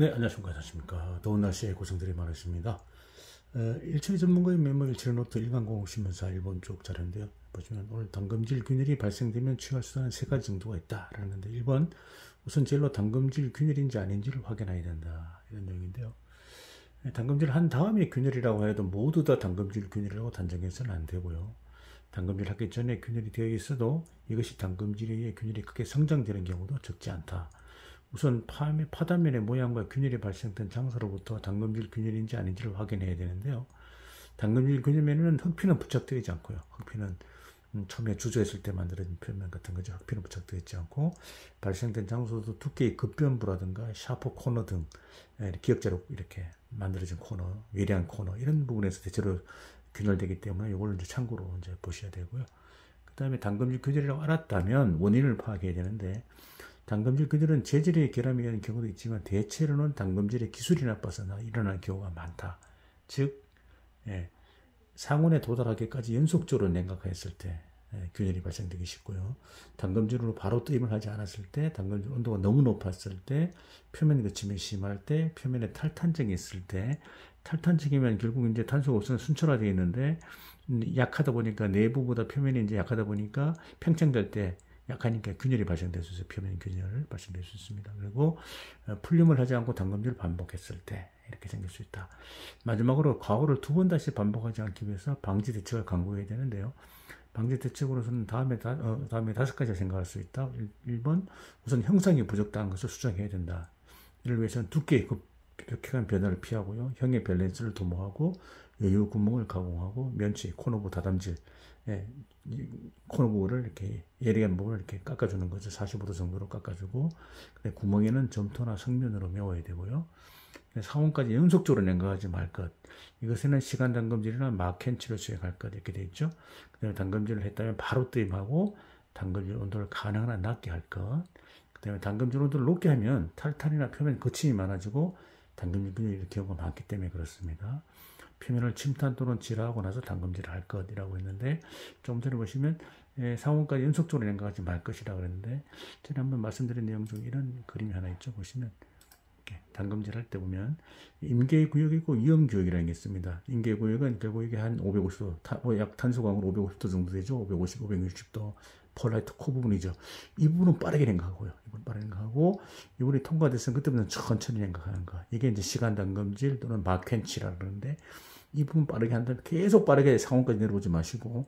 네, 안녕하십니까. 안녕하십니까. 더운 날씨에 고생들이 많으십니다. 어, 일처리 전문가인 메모 일체리 노트 1강공 신문사 일본 쪽 자료인데요. 보시면 오늘 당금질 균열이 발생되면 취할 수 있는 세 가지 정도가 있다. 라는데 1번 우선 젤로 당금질 균열인지 아닌지를 확인해야 된다. 이런 내용인데요. 예, 당금질 한 다음에 균열이라고 해도 모두 다 당금질 균열이라고 단정해서는 안 되고요. 당금질 하기 전에 균열이 되어 있어도 이것이 당금질에 의해 균열이 크게 성장되는 경우도 적지 않다. 우선 파미, 파단면의 모양과 균열이 발생된 장소로부터 당금질 균열인지 아닌지를 확인해야 되는데요. 당금질 균열면에는 흑피는 부착되지 않고요. 흑피는 음, 처음에 주저했을 때 만들어진 표면 같은 거죠. 흑피는 부착되지 않고 발생된 장소도 두께의 급변부라든가 샤프 코너 등 예, 기억자로 이렇게 만들어진 코너, 위리한 코너 이런 부분에서 대체로 균열되기 때문에 이걸 이제 참고로 이제 보셔야 되고요. 그 다음에 당금질 균열이라고 알았다면 원인을 파악해야 되는데 당금질 그들은 재질의 결함이 라는 경우도 있지만 대체로는 당금질의 기술이 나빠서 일어나는 경우가 많다. 즉 예, 상온에 도달하기까지 연속적으로 냉각했을 때 예, 균열이 발생되기 쉽고요. 당금질로 으 바로 뜨임을 하지 않았을 때, 당금질 온도가 너무 높았을 때, 표면 거침이 심할 때, 표면에 탈탄증이 있을 때, 탈탄증이면 결국 이제 탄소가 없으면 순철화되어 있는데, 음, 약하다 보니까 내부보다 표면이 이제 약하다 보니까 팽창될 때 약하니까 균열이 발생될 수 있어요. 표면 균열 발생될 수 있습니다. 그리고 어, 풀림을 하지 않고 당검질을 반복했을 때 이렇게 생길 수 있다. 마지막으로 과거를 두 번 다시 반복하지 않기 위해서 방지 대책을 강구해야 되는데요. 방지 대책으로서는 다음에, 다, 어, 다음에 다섯 가지 생각할 수 있다. 1, 번 우선 형상이 부족한 것을 수정해야 된다. 이를 위해서는 두께의 급, 그 쾌간 변화를 피하고요. 형의 밸런스를 도모하고 여유 구멍을 가공하고 면치, 코노브 다담질, 예, 코노브를 이렇게 예리한 부분을 이렇게 깎아주는 거죠. 45도 정도로 깎아주고 근데 구멍에는 점토나 성면으로 메워야 되고요. 상온까지 연속적으로 냉각하지 말 것. 이것에는 시간 담금질이나 마켄치를 수행할 것 이렇게 돼 있죠. 그다음에 담금질을 했다면 바로 뜨임하고 담금질 온도를 가능한 한 낮게 할 것. 그다음에 담금질 온도를 높게 하면 탈탈이나 표면 거침이 많아지고 당금질을 일으켜 나왔기 때문에 그렇습니다. 표면을 침탄 또는 질화하고 나서 당금질을 할 것이라고 했는데 좀 전에 보시면 예, 상온까지 연속적으로 냉각하지 말 것이라고 그랬는데 제가 한번 말씀드린 내용 중 이런 그림이 하나 있죠. 보시면 넓게 담금질 할 때 보면 임계구역이고 위험구역이라는 게 있습니다. 임계구역은 결국 이게 한 550도, 뭐 약 탄소광으로 550도 정도 되죠. 550, 560도 펄라이트 코 부분이죠. 이 부분은 빠르게 냉각하고요. 이 부분 빠르게 냉각하고 이 부분이 통과됐으면 그때부터 천천히 냉각하는 거. 이게 이제 시간 담금질 또는 마켄치라 그러는데 이 부분 빠르게 한 다음에 계속 빠르게 상온까지 내려오지 마시고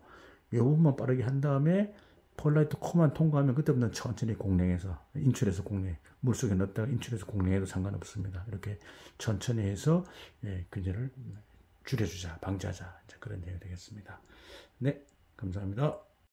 이 부분만 빠르게 한 다음에 폴라이트 코만 통과하면 그때부터 천천히 공랭해서 인출해서 공랭 물속에 넣었다가 인출해서 공랭해도 상관없습니다. 이렇게 천천히 해서 예, 균열을 줄여주자 방지하자 그런 내용이 되겠습니다. 네 감사합니다.